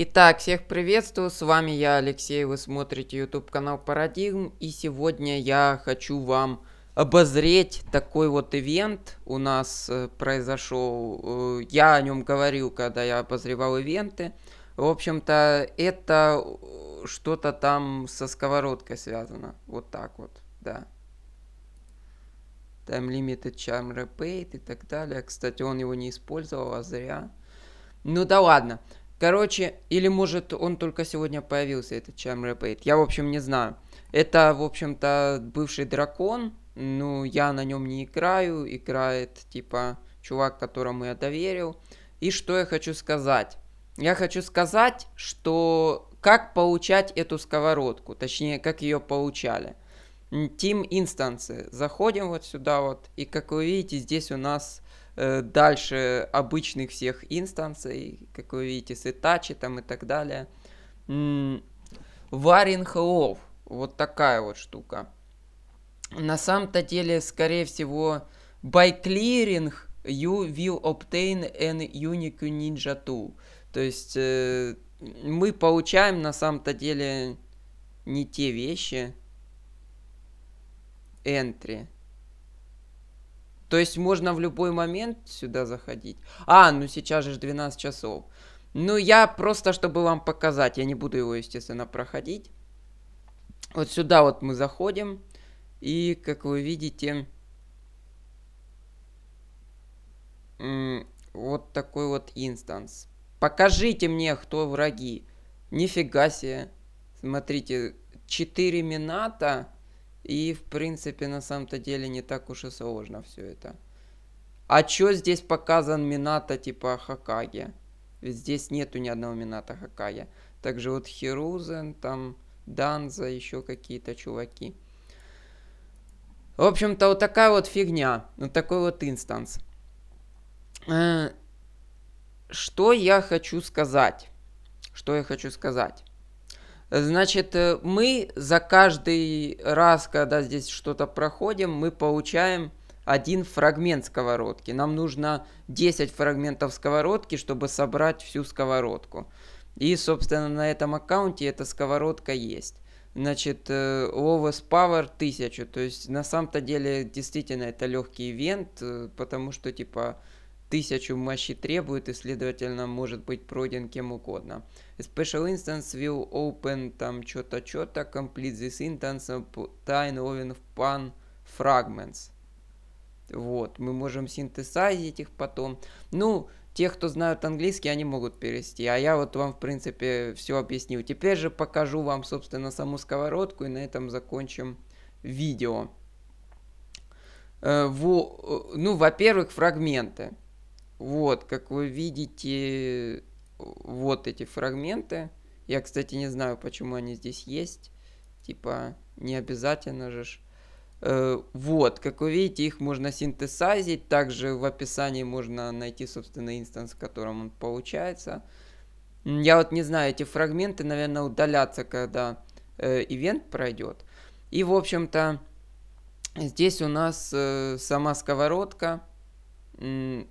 Итак, всех приветствую, с вами я, Алексей, вы смотрите YouTube канал Парадигм, и сегодня я хочу вам обозреть такой вот ивент у нас э, произошел. Э, я о нем говорил, когда я обозревал ивенты. В общем-то, это э, что-то там со сковородкой связано. Вот так вот, да. Там Limited Charm Repaid и так далее. Кстати, он его не использовал, а зря. Ну да ладно. Короче, или может он только сегодня появился, этот Чайм Репейт. Я, в общем, не знаю. Это, в общем-то, бывший дракон. Ну, я на нем не играю. Играет, типа, чувак, которому я доверил. И что я хочу сказать? Я хочу сказать, что как получать эту сковородку, точнее, как ее получали. Team Instance. Заходим вот сюда вот, и как вы видите, здесь у нас Э, дальше обычных всех инстанций, как вы видите, с Итачи там и так далее. Варинг Хеллов, вот такая вот штука. На самом-то деле, скорее всего, by clearing you will obtain an unique ninja tool. То есть э, мы получаем на самом-то деле не те вещи. Entry. То есть можно в любой момент сюда заходить. А, ну сейчас же 12 часов. Ну, я просто, чтобы вам показать, я не буду его, естественно, проходить. Вот сюда вот мы заходим. И, как вы видите, вот такой вот инстанс. Покажите мне, кто враги. Нифига себе. Смотрите, 4 мината и, в принципе, на самом-то деле не так уж и сложно все это. А чё здесь показан Мината типа Хакаги? Ведь здесь нету ни одного Мината Хакаги. Также вот Хирузен, там Данза, еще какие-то чуваки. В общем-то, вот такая вот фигня. Вот такой вот инстанс. Э, что я хочу сказать? Что я хочу сказать? Значит, э, мы за каждый раз, когда здесь что-то проходим, мы получаем один фрагмент сковородки. Нам нужно 10 фрагментов сковородки, чтобы собрать всю сковородку. И, собственно, на этом аккаунте эта сковородка есть. Значит, Lowest Power 1000. То есть, на самом-то деле, действительно, это легкий ивент, э, потому что, типа, тысячу мощи требует и, следовательно, может быть пройден кем угодно. special instance will open там что-то что-то, complete this instance, time oven pan fragments. Вот, мы можем синтезизить их потом. Ну, те, кто знают английский, они могут перевести. А я вот вам, в принципе, все объяснил. Теперь же покажу вам, собственно, саму сковородку и на этом закончим видео. Э, во, э, ну, во-первых, фрагменты. Вот, как вы видите, вот эти фрагменты. Я, кстати, не знаю, почему они здесь есть. Типа, не обязательно же. Э, вот, как вы видите, их можно синтезазить. Также в описании можно найти, собственно, инстанс, в котором он получается. Я вот не знаю, эти фрагменты, наверное, удалятся, когда э, ивент пройдет. И, в общем-то, здесь у нас э, сама сковородка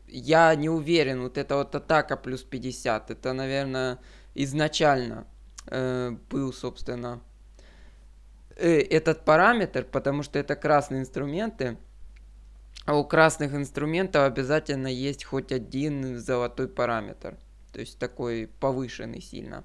я не уверен, вот это вот атака плюс 50, это, наверное, изначально э, был, собственно, э, этот параметр, потому что это красные инструменты, а у красных инструментов обязательно есть хоть один золотой параметр, то есть такой повышенный сильно.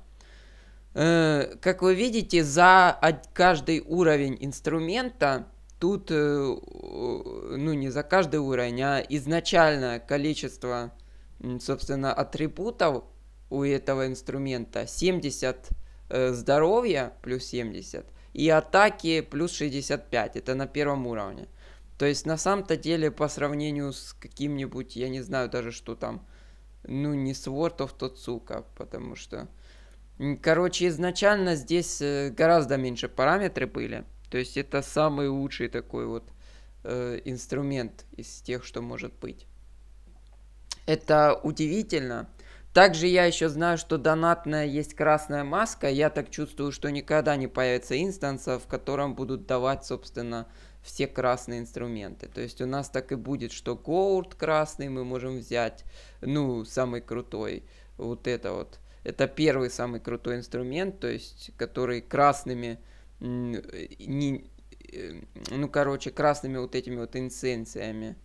Э, как вы видите, за каждый уровень инструмента тут, э, ну, не за каждый уровень, а изначальное количество, собственно, атрибутов у этого инструмента 70 э, здоровья плюс 70 и атаки плюс 65. Это на первом уровне. То есть на самом-то деле по сравнению с каким-нибудь, я не знаю даже что там, ну не с World of Totsuka, потому что... Короче, изначально здесь э, гораздо меньше параметры были. То есть это самый лучший такой вот э, инструмент из тех, что может быть. Это удивительно. Также я еще знаю, что донатная есть красная маска. Я так чувствую, что никогда не появится инстанса, в котором будут давать, собственно, все красные инструменты. То есть у нас так и будет, что Gold красный мы можем взять, ну, самый крутой, вот это вот. Это первый самый крутой инструмент, то есть который красными Э, не, э, ну, короче, красными вот этими вот инценциями.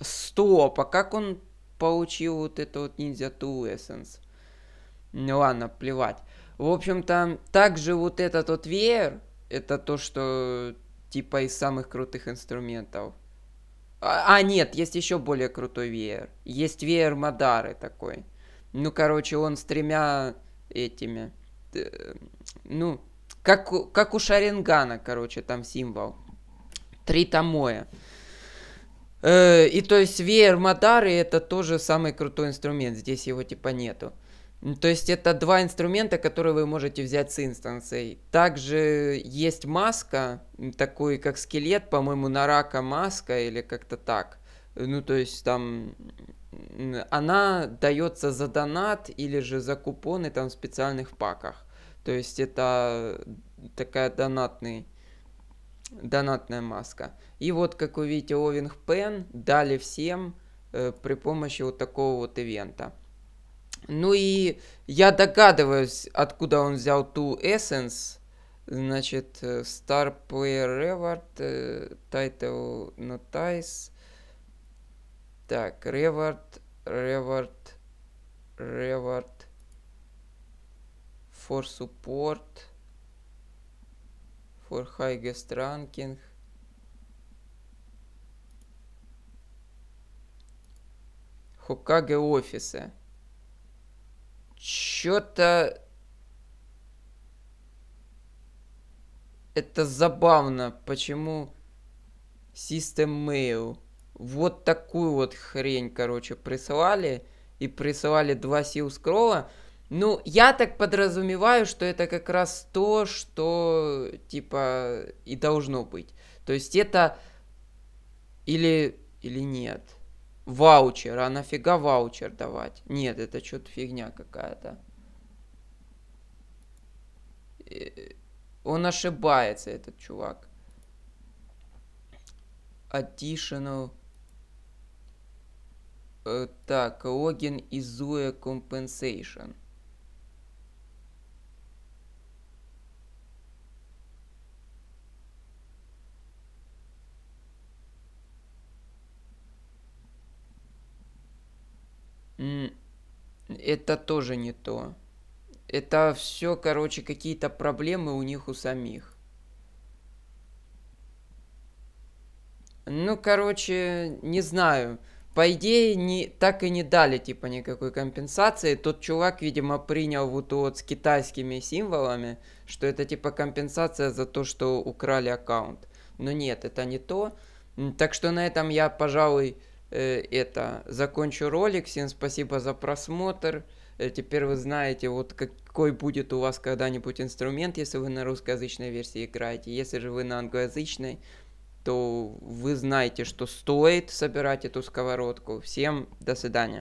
Стоп, а как он получил вот это вот Ninja 2 Essence? Ну ладно, плевать. В общем-то, также вот этот вот веер, это то, что типа из самых крутых инструментов. А, а нет, есть еще более крутой веер. Есть веер Мадары такой. Ну, короче, он с тремя этими. Ну, как, как у Шарингана, короче, там символ. Три томоя. Э, и то есть веер Мадары это тоже самый крутой инструмент. Здесь его типа нету. То есть это два инструмента, которые вы можете взять с инстанцией. Также есть маска, такой как скелет, по-моему, нарака маска или как-то так. Ну, то есть там она дается за донат или же за купоны там в специальных паках. То есть это такая донатный, донатная маска. И вот, как вы видите, Овинг Пен дали всем э, при помощи вот такого вот ивента. Ну и я догадываюсь, откуда он взял ту Essence. Значит, э, Star Player Reward, э, Title Notice. Так, Reward, Reward, Reward for support, for highest ranking. Хокаге офиса. Чё-то... Это забавно, почему System Mail. Вот такую вот хрень, короче, присылали. И присылали два сил скролла. Ну, я так подразумеваю, что это как раз то, что, типа, и должно быть. То есть это или, или нет. Ваучер, а нафига ваучер давать? Нет, это что-то фигня какая-то. Э, он ошибается, этот чувак. Additional э, так, Логин и Зуя Compensation – Это тоже не то. Это все, короче, какие-то проблемы у них у самих. Ну, короче, не знаю. По идее, не, так и не дали, типа, никакой компенсации. Тот чувак, видимо, принял вот вот с китайскими символами, что это, типа, компенсация за то, что украли аккаунт. Но нет, это не то. Так что на этом я, пожалуй, Э, это закончу ролик. Всем спасибо за просмотр. Э, теперь вы знаете, вот какой будет у вас когда-нибудь инструмент, если вы на русскоязычной версии играете. Если же вы на англоязычной, то вы знаете, что стоит собирать эту сковородку. Всем до свидания.